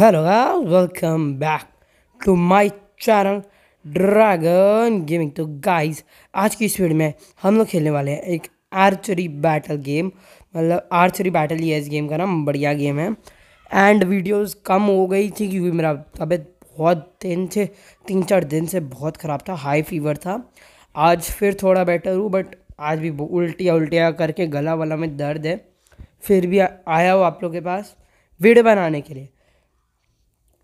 Hello guys, welcome back to my channel Dragon Gaming. तो guys, आज की इस वीडियो में हम लोग खेलने वाले हैं एक आर्चरी बैटल गेम मतलब आर्चरी बैटल ये इस गेम का नाम बढ़िया गेम है एंड वीडियोस कम हो गई थी क्योंकि मेरा तबीयत बहुत दिन से तीन चार दिन से बहुत ख़राब था हाई फीवर था आज फिर थोड़ा बेटर हूँ बट आज भी उल्टिया उल्टिया करके गला वाला में दर्द है फिर भी आया हो आप लोग के पास वीडियो बनाने के लिए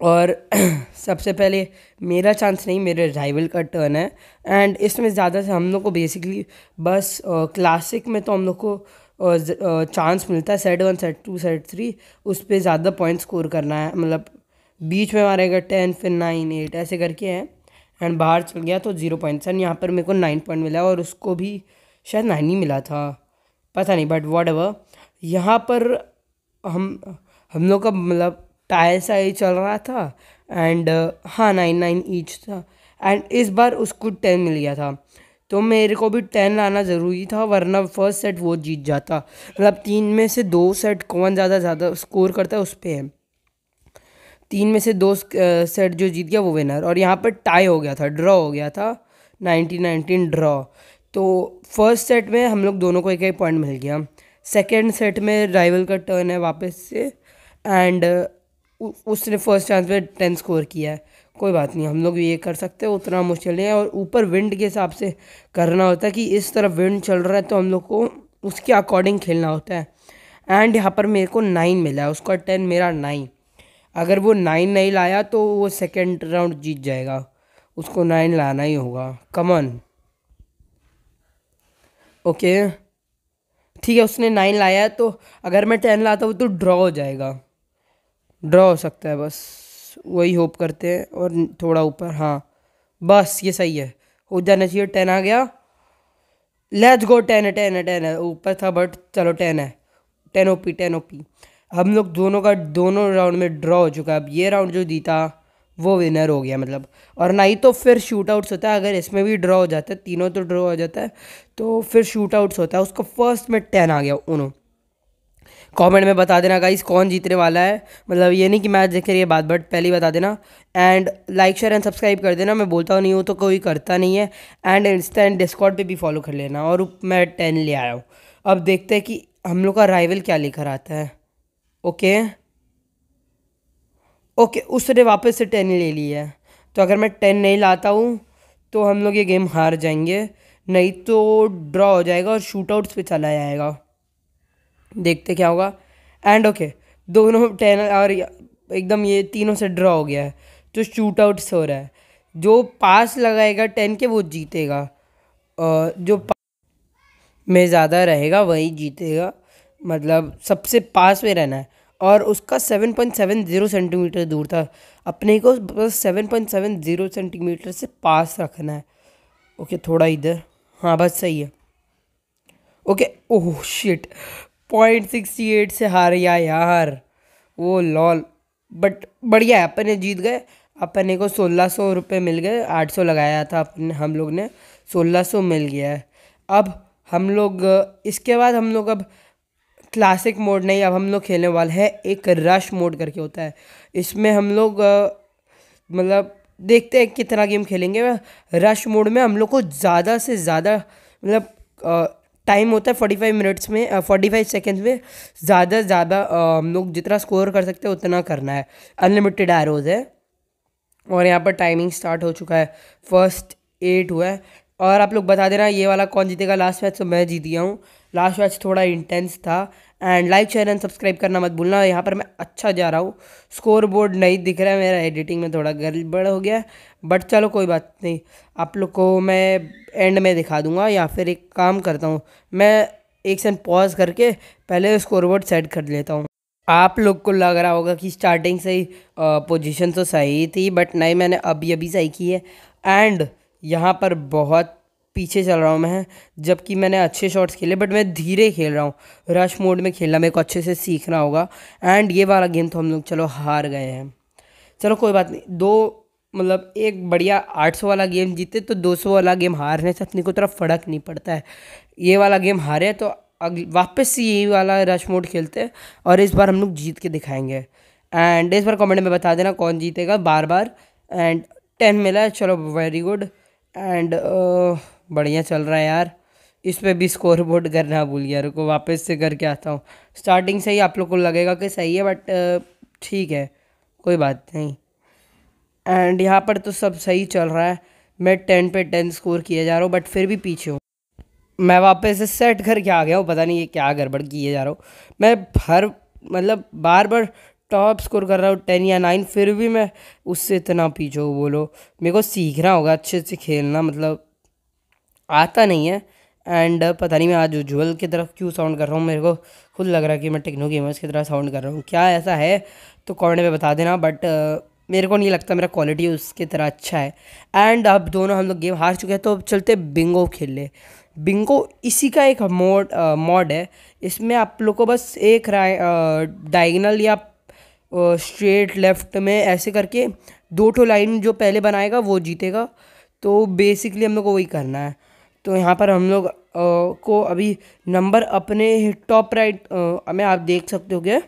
और सबसे पहले मेरा चांस नहीं मेरे राइवल का टर्न है एंड इसमें ज़्यादा से हम लोग को बेसिकली बस क्लासिक में तो हम लोग को चांस मिलता है set one set two set three उस पर ज़्यादा पॉइंट स्कोर करना है मतलब बीच में मारेगा टेन फिर नाइन एट ऐसे करके है एंड बाहर चल गया तो ज़ीरो पॉइंट एंड यहाँ पर मेरे को नाइन पॉइंट मिला और उसको भी शायद नाइन ही मिला था पता नहीं बट वॉट एवर यहाँ पर हम हम लोग का मतलब टायर सा ही चल रहा था एंड हाँ नाइन नाइन ईच था एंड इस बार उसको टेन मिल गया था तो मेरे को भी टेन लाना ज़रूरी था वरना फर्स्ट सेट वो जीत जाता मतलब तीन में से दो सेट कौन ज़्यादा ज़्यादा स्कोर करता है उस पर है तीन में से दो सेट जो जीत गया वो विनर और यहाँ पर टाई हो गया था ड्रॉ हो गया था नाइनटीन नाइनटीन ड्रॉ तो फर्स्ट सेट में हम लोग दोनों को एक एक पॉइंट मिल गया सेकेंड सेट में राइवल का टर्न है वापस से एंड उसने फर्स्ट चांस पे टेन स्कोर किया है कोई बात नहीं हम लोग ये कर सकते हैं उतना मुश्किल नहीं है और ऊपर विंड के हिसाब से करना होता है कि इस तरफ विंड चल रहा है तो हम लोग को उसके अकॉर्डिंग खेलना होता है एंड यहाँ पर मेरे को नाइन मिला है उसका टेन मेरा नाइन अगर वो नाइन नहीं लाया तो वो सेकेंड राउंड जीत जाएगा उसको नाइन लाना ही होगा कमन ओके ठीक है उसने नाइन लाया तो अगर मैं टेन लाता हूँ तो ड्रॉ हो जाएगा ड्रा हो सकता है बस वही होप करते हैं और थोड़ा ऊपर हाँ बस ये सही है हो जाना चाहिए टेन आ गया लेट्स गो टेन है टेन है टेन है ऊपर था बट चलो टेन है ten O P ten O P हम लोग दोनों का दोनों राउंड में ड्रा हो चुका है अब ये राउंड जो जीता वो विनर हो गया मतलब और ना ही तो फिर शूट आउट्स होता है अगर इसमें भी ड्रा हो जाता है तीनों तो ड्रा हो जाता है तो फिर शूट आउट्स होता है उसको फर्स्ट में टेन आ गया उन्होंने कमेंट में बता देना गाइस कौन जीतने वाला है मतलब ये नहीं कि मैच देख रही है बात बट पहले ही बता देना and like share and subscribe कर देना मैं बोलता हूँ नहीं हूँ तो कोई करता नहीं है एंड इंस्टा एंड डिस्कॉट पर भी फॉलो कर लेना और मैं टेन ले आया हूँ अब देखते हैं कि हम लोग का राइवल क्या लेकर आता है ओके ओके उसने वापस से टेन ले ली है तो अगर मैं टेन नहीं लाता हूँ तो हम लोग ये गेम हार जाएंगे नहीं तो ड्रॉ हो जाएगा और शूट आउट्स पर चला जाएगा देखते क्या होगा एंड ओके दोनों टेन और एकदम ये तीनों से ड्रॉ हो गया है जो शूट आउट्स हो रहा है जो पास लगाएगा टेन के वो जीतेगा और जो में ज़्यादा रहेगा वही जीतेगा मतलब सबसे पास में रहना है और उसका seven seven point zero centimetre दूर था अपने को बस seven seven point zero centimetre से पास रखना है ओके थोड़ा इधर हाँ बस सही है okay oh shit point sixty eight से हार या यार वो लॉल बट बढ़िया है अपने जीत गए अपने को सोलह सौ रुपये मिल गए आठ सौ लगाया था अपने हम लोग ने सोलह सौ मिल गया है अब हम लोग इसके बाद हम लोग अब क्लासिक मोड नहीं अब हम लोग खेलने वाले हैं एक रश मोड करके होता है इसमें हम लोग मतलब देखते हैं कितना गेम खेलेंगे रश मोड में हम लोग को ज़्यादा से ज़्यादा मतलब टाइम होता है फोर्टी फाइव मिनट्स में फोर्टी फाइव सेकेंड्स में ज़्यादा से ज़्यादा हम लोग जितना स्कोर कर सकते हैं उतना करना है अनलिमिटेड एरोज है और यहाँ पर टाइमिंग स्टार्ट हो चुका है फर्स्ट एट हुआ है और आप लोग बता देना ये वाला कौन जीतेगा लास्ट मैच तो मैं जीत गया हूँ लास्ट मैच थोड़ा इंटेंस था and like share and subscribe करना मत भूलना यहाँ पर मैं अच्छा जा रहा हूँ स्कोर बोर्ड नहीं दिख रहा है मेरा एडिटिंग में थोड़ा गड़बड़ हो गया बट चलो कोई बात नहीं आप लोग को मैं एंड में दिखा दूँगा या फिर एक काम करता हूँ मैं एक सेकंड पॉज करके पहले स्कोर बोर्ड सेट कर लेता हूँ आप लोग को लग रहा होगा कि स्टार्टिंग से ही पोजिशन तो सही थी बट नहीं मैंने अभी अभी सही की है एंड यहाँ पर बहुत पीछे चल रहा हूँ मैं जबकि मैंने अच्छे शॉट्स खेले बट मैं धीरे खेल रहा हूँ रश मोड में खेलना मेरे को अच्छे से सीखना होगा एंड ये वाला गेम तो हम लोग चलो हार गए हैं चलो कोई बात नहीं दो मतलब एक बढ़िया 800 वाला गेम जीते तो 200 वाला गेम हारने से अपनी को तरफ फ़र्क नहीं पड़ता है ये वाला गेम हारे तो अगले वापस से यही वाला रश मोड खेलते हैं और इस बार हम लोग जीत के दिखाएंगे एंड इस बार कमेंट में बता देना कौन जीतेगा बार बार एंड टेन मिला चलो वेरी गुड एंड बढ़िया चल रहा है यार इस पर भी स्कोर बोर्ड करना भूल गया रुको वापस से करके आता हूँ स्टार्टिंग से ही आप लोग को लगेगा कि सही है बट ठीक है कोई बात नहीं एंड यहाँ पर तो सब सही चल रहा है मैं टेन पे टेन स्कोर किया जा रहा हूँ बट फिर भी पीछे हूँ मैं वापस से सेट करके आ गया हूँ पता नहीं ये क्या गड़बड़ किए जा रहा हूँ मैं हर मतलब बार बार टॉप स्कोर कर रहा हूँ टेन या नाइन फिर भी मैं उससे इतना पीछे हूँ बोलो मेरे को सीखना होगा अच्छे से खेलना मतलब आता नहीं है एंड पता नहीं मैं आज उज्ज्वल की तरफ क्यों साउंड कर रहा हूँ मेरे को खुद लग रहा है कि मैं टेक्नो गेमर्स की तरह साउंड कर रहा हूँ क्या ऐसा है तो कॉर्नर में बता देना बट uh, मेरे को नहीं लगता मेरा क्वालिटी उसकी तरह अच्छा है एंड अब दोनों हम लोग गेम हार चुके हैं तो अब चलते बिंगो खेल ले बिंगो इसी का एक मोड मॉड uh, है इसमें आप लोग को बस एक राय डाइगनल uh, या स्ट्रेट लेफ्ट में ऐसे करके दो ठो लाइन जो पहले बनाएगा वो जीतेगा तो बेसिकली हम लोग को वही करना है तो यहाँ पर हम लोग को अभी नंबर अपने टॉप राइट में आप देख सकते हो क्या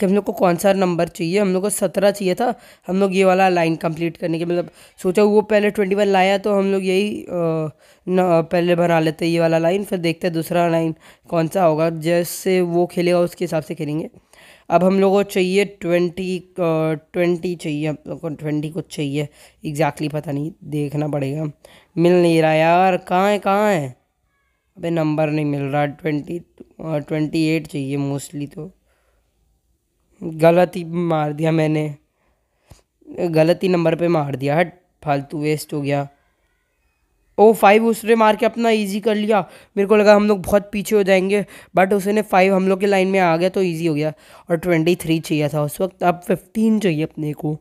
कि हम लोग को कौन सा नंबर चाहिए हम लोग को सत्रह चाहिए था हम लोग ये वाला लाइन कंप्लीट करने के मतलब सोचा वो पहले ट्वेंटी वन लाया तो हम लोग यही पहले बना लेते ये वाला लाइन फिर देखते हैं दूसरा लाइन कौन सा होगा जैसे वो खेलेगा उसके हिसाब से खेलेंगे अब हम लोगों को चाहिए ट्वेंटी ट्वेंटी चाहिए हम लोग को ट्वेंटी कुछ चाहिए एग्जैक्टली exactly पता नहीं देखना पड़ेगा मिल नहीं रहा यार कहाँ है कहाँ है अबे नंबर नहीं मिल रहा ट्वेंटी ट्वेंटी एट चाहिए मोस्टली तो गलत ही मार दिया मैंने गलत ही नंबर पे मार दिया हट फालतू वेस्ट हो गया ओ फाइव उसने मार के अपना इजी कर लिया मेरे को लगा हम लोग बहुत पीछे हो जाएंगे बट उसने फाइव हम लोग के लाइन में आ गया तो इजी हो गया और ट्वेंटी थ्री चाहिए था उस वक्त अब फिफ्टीन चाहिए अपने को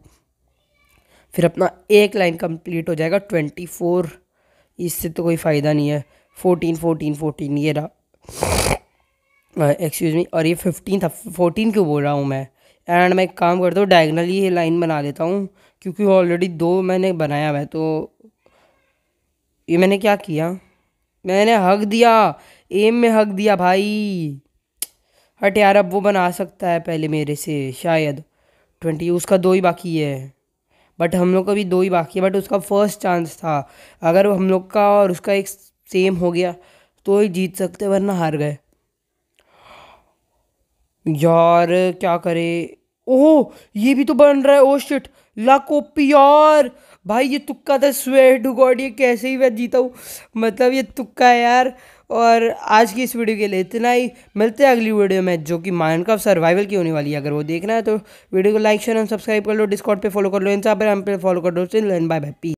फिर अपना एक लाइन कंप्लीट हो जाएगा ट्वेंटी फोर इससे तो कोई फ़ायदा नहीं है फोर्टीन फोर्टीन फोर्टीन ये रहा एक्सक्यूज़ मी और ये फिफ्टीन था फोर्टीन क्यों बोल रहा हूँ मैं एंड मैं एक काम करता हूँ डायगनली ये लाइन बना देता हूँ क्योंकि ऑलरेडी दो मैंने बनाया हुआ है तो ये मैंने क्या किया मैंने हक दिया एम में हक दिया भाई हट यार अब वो बना सकता है पहले मेरे से शायद ट्वेंटी उसका दो ही बाकी है बट हम लोग का भी दो ही बाकी है बट उसका फर्स्ट चांस था अगर हम लोग का और उसका एक सेम हो गया तो ही जीत सकते वरना हार गए यार क्या करे ओह ये भी तो बन रहा है ओ शिट ला कॉपी यार भाई ये तुक्का था स्वेयर टू गॉड ये कैसे ही मैं जीता हूँ मतलब ये तुक्का है यार और आज की इस वीडियो के लिए इतना ही मिलते हैं अगली वीडियो में जो कि का सर्वाइवल की होने वाली है अगर वो देखना है तो वीडियो को लाइक शेयर एंड सब्सक्राइब कर लो डिस्कॉर्ड पे फॉलो कर लो इंस्टाग्राम पे फॉलो कर लो चल बाय बाय पी